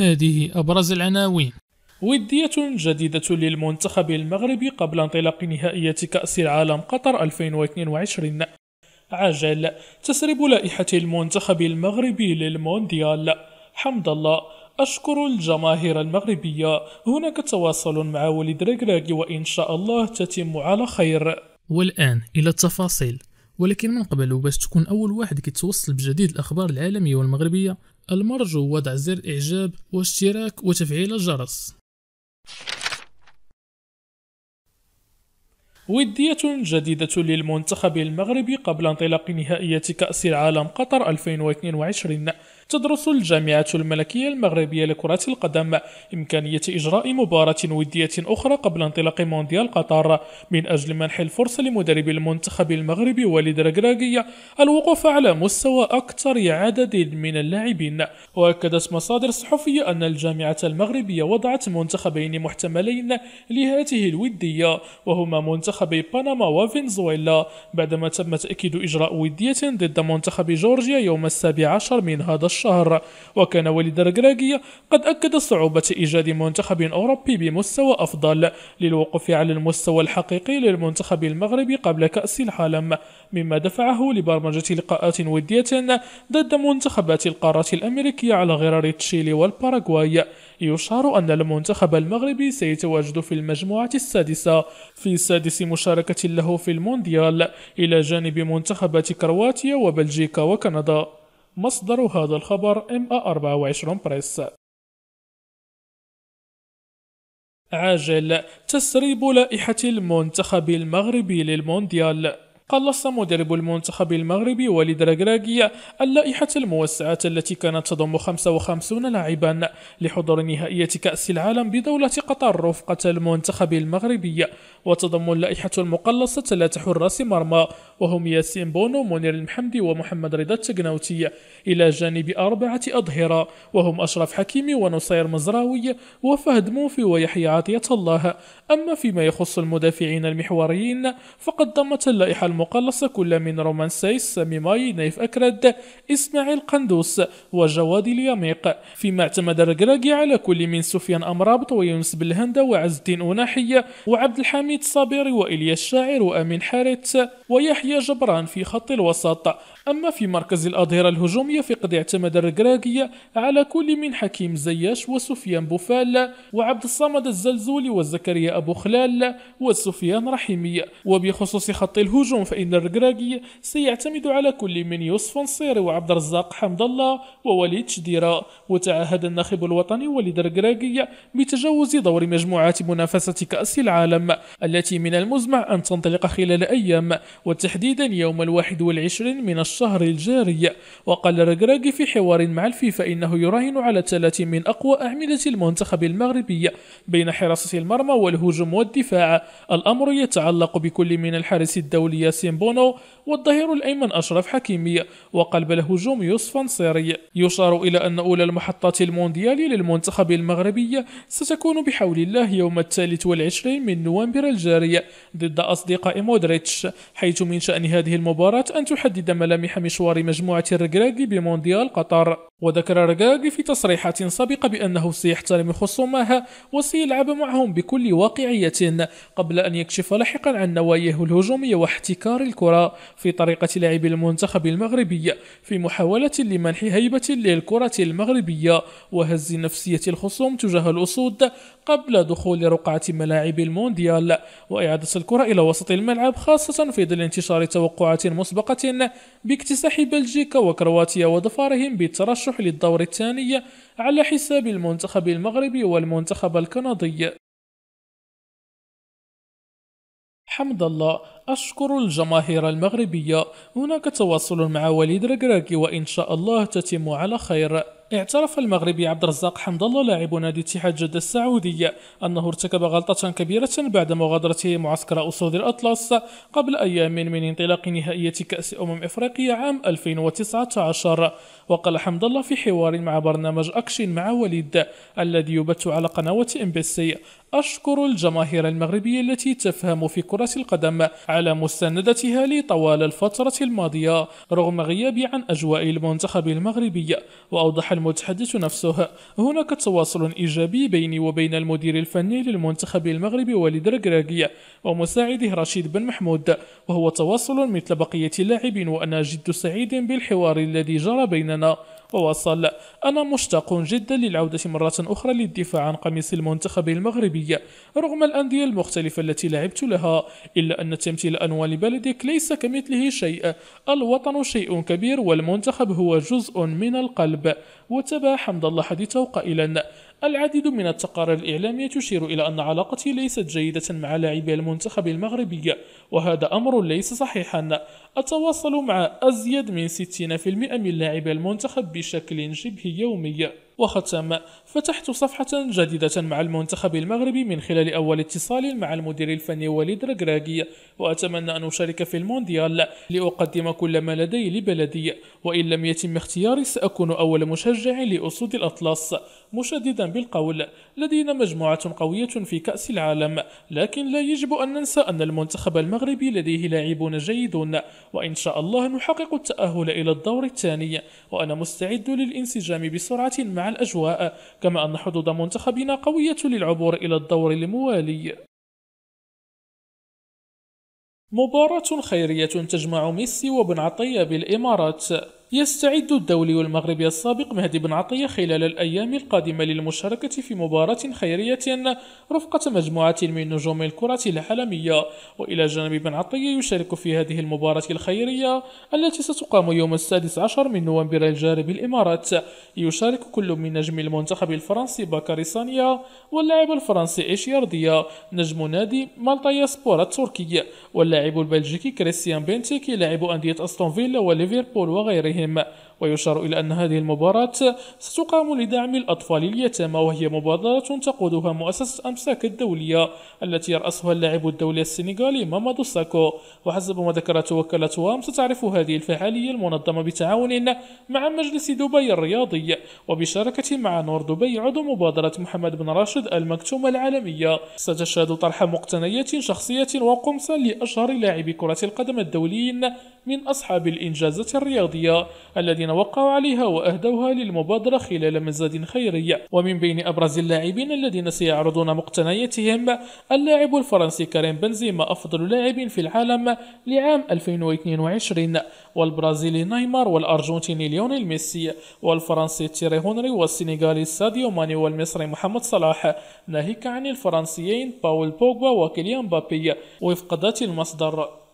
هذه أبرز العناوين ودية جديدة للمنتخب المغربي قبل انطلاق نهائية كأس العالم قطر 2022 عجل تسرب لائحة المنتخب المغربي للمونديال حمد الله أشكر الجماهير المغربية هناك تواصل مع وليد ركراكي وإن شاء الله تتم على خير والآن إلى التفاصيل ولكن من قبل باش تكون أول واحد كيتوصل بجديد الأخبار العالمية والمغربية المرجو وضع زر إعجاب واشتراك وتفعيل الجرس ودية جديدة للمنتخب المغربي قبل انطلاق نهائية كأس العالم قطر 2022 تدرس الجامعة الملكية المغربية لكرة القدم إمكانية إجراء مباراة ودية أخرى قبل انطلاق مونديال قطر من أجل منح الفرصة لمدرب المنتخب المغربي وليد رجراجي الوقوف على مستوى أكثر عدد من اللاعبين وأكدت مصادر صحفية أن الجامعة المغربية وضعت منتخبين محتملين لهذه الودية وهما منتخبي بنما وفنزويلا بعدما تم تأكيد إجراء ودية ضد منتخب جورجيا يوم السابع عشر من هذا الشهر الشهر وكان وليد الركراكي قد أكد صعوبة إيجاد منتخب أوروبي بمستوى أفضل للوقوف على المستوى الحقيقي للمنتخب المغربي قبل كأس العالم مما دفعه لبرمجة لقاءات ودية ضد منتخبات القارة الأمريكية على غرار تشيلي والباراغواي يشار أن المنتخب المغربي سيتواجد في المجموعة السادسة في سادس مشاركة له في المونديال إلى جانب منتخبات كرواتيا وبلجيكا وكندا مصدر هذا الخبر ا 24 بريس عاجل تسريب لائحة المنتخب المغربي للمونديال قلص مدرب المنتخب المغربي وليد راكراكي اللائحة الموسعة التي كانت تضم 55 لاعبا لحضور نهائية كأس العالم بدولة قطر رفقة المنتخب المغربي وتضم اللائحة المقلصة ثلاثة حراس مرمى وهم ياسين بونو منير المحمدي ومحمد رضا التقناوتي إلى جانب أربعة أظهرة وهم أشرف حكيمي ونصير مزراوي وفهد موفي ويحيى عطية الله أما فيما يخص المدافعين المحوريين فقد ضمت اللائحة المقلصة كل من رومان سيس سامي ماي نايف أكرد إسماعيل قندوس وجواد اليميق فيما اعتمد الركراكي على كل من سفيان أمرابط ويونس بالهندة وعز الدين أناحي وعبد الحميد صابري وإلياس الشاعر وأمين حارث ويحيى جبران في خط الوسط أما في مركز الأظهرة الهجومية فقد اعتمد الركراكي على كل من حكيم زياش وسفيان بوفال وعبد الصمد الزلزولي وزكريا أبو خلال وسفيان رحيمي وبخصوص خط الهجوم فإن الركراكي سيعتمد على كل من يوسف نصيري وعبد الرزاق حمد الله ووليد شديرة وتعهد الناخب الوطني وليد الركراكي بتجاوز دور مجموعات منافسة كأس العالم التي من المزمع أن تنطلق خلال أيام وتحديدا يوم الواحد والعشرين من الشهر الجاري وقال الركراكي في حوار مع الفيفا إنه يراهن على ثلاث من أقوى أعمدة المنتخب المغربي بين حراسة المرمى والهجوم والدفاع الأمر يتعلق بكل من الحارس الدولي ياسين بونو والظهير الأيمن أشرف حكيمي وقلب الهجوم يوسف نصيري يشار إلى أن أولى المحطات المونديالي للمنتخب المغربي ستكون بحول الله يوم الثالث والعشرين من نوفمبر الجاري ضد أصدقاء مودريتش حيث من شأن هذه المباراة أن تحدد ملامح مشوار مجموعة الركراكي بمونديال قطر وذكر الركراكي في تصريحات سابقة بأنه سيحترم خصومه وسيلعب معهم بكل واقعية قبل أن يكشف لاحقا عن نواياه الهجومية واحتكار ابتكار الكرة في طريقة لعب المنتخب المغربي في محاولة لمنح هيبة للكرة المغربية وهز نفسية الخصوم تجاه الأسود قبل دخول رقعة ملاعب المونديال وإعادة الكرة إلى وسط الملعب خاصة في ظل انتشار توقعات مسبقة باكتساح بلجيكا وكرواتيا وظفارهم بالترشح للدور الثاني على حساب المنتخب المغربي والمنتخب الكندي حمد الله أشكر الجماهير المغربية هناك تواصل مع وليد ركراكي وإن شاء الله تتم على خير اعترف المغربي عبد الرزاق حمد الله لاعب نادي اتحاد جدة السعودي أنه ارتكب غلطة كبيرة بعد مغادرته معسكر أسود الأطلس قبل أيام من انطلاق نهائية كأس أمم إفريقيا عام 2019 وقال حمد الله في حوار مع برنامج أكشن مع وليد الذي يبث على قناة ام بي سي أشكر الجماهير المغربية التي تفهم في كرة القدم على مستندتها لي طوال الفترة الماضية رغم غيابي عن أجواء المنتخب المغربي وأوضح المتحدث نفسه هناك تواصل إيجابي بيني وبين المدير الفني للمنتخب المغربي وليد ركراكي ومساعده رشيد بن محمود وهو تواصل مثل بقية اللاعبين وأنا جد سعيد بالحوار الذي جرى بيننا ووصل أنا مشتاق جدا للعودة مرة أخرى للدفاع عن قميص المنتخب المغربي رغم الأندية المختلفة التي لعبت لها إلا أن تمثيل أنوال بلدك ليس كمثله شيء الوطن شيء كبير والمنتخب هو جزء من القلب وتابع حمد الله حديثه قائلا العديد من التقارير الإعلامية تشير إلى أن علاقتي ليست جيدة مع لاعبي المنتخب المغربي وهذا أمر ليس صحيحا أتواصل مع أزيد من 60% من لاعبي المنتخب بشكل شبه يومي وختم فتحت صفحة جديدة مع المنتخب المغربي من خلال أول اتصال مع المدير الفني وليد رجراجي وأتمنى أن أشارك في المونديال لأقدم كل ما لدي لبلدي وإن لم يتم اختياري سأكون أول مشجع لأسود الأطلس مشددا بالقول لدينا مجموعة قوية في كأس العالم لكن لا يجب أن ننسى أن المنتخب المغربي لديه لاعبون جيدون وإن شاء الله نحقق التأهل إلى الدور الثاني وأنا مستعد للانسجام بسرعة مع الأجواء كما أن حدود منتخبنا قوية للعبور إلى الدور الموالي مباراة خيرية تجمع ميسي وبن عطية بالإمارات يستعد الدولي المغربي السابق مهدي بن عطية خلال الأيام القادمة للمشاركة في مباراة خيرية رفقة مجموعة من نجوم الكرة العالمية وإلى جانب بن عطية يشارك في هذه المباراة الخيرية التي ستقام يوم السادس عشر من نوفمبر الجاري بالإمارات يشارك كل من نجم المنتخب الفرنسي باكاري سانيا واللاعب الفرنسي إيشياردية نجم نادي مالطايا سبورا التركي واللاعب البلجيكي كريستيان بنتيكي لاعب أندية أستون فيلا وليفربول وغيره him ويشار إلى أن هذه المباراة ستقام لدعم الأطفال اليتامى وهي مبادرة تقودها مؤسسة أمساك الدولية التي يرأسها اللاعب الدولي السنغالي مامادو ساكو وحسب ما ذكرت وكالة وام ستعرف هذه الفعالية المنظمة بتعاون مع مجلس دبي الرياضي وبشاركة مع نور دبي عضو مبادرة محمد بن راشد المكتومة العالمية ستشهد طرح مقتنيات شخصية وقمصا لأشهر لاعبي كرة القدم الدوليين من أصحاب الإنجازات الرياضية الذين الذين وقعوا عليها وأهدوها للمبادرة خلال مزاد خيري ومن بين أبرز اللاعبين الذين سيعرضون مقتنياتهم اللاعب الفرنسي كريم بنزيما أفضل لاعب في العالم لعام 2022 والبرازيلي نيمار والأرجنتيني ليونيل ميسي والفرنسي تيري هنري والسنغالي ساديو ماني والمصري محمد صلاح ناهيك عن الفرنسيين باول بوغبا وكيليان بابي وفق ذات المصدر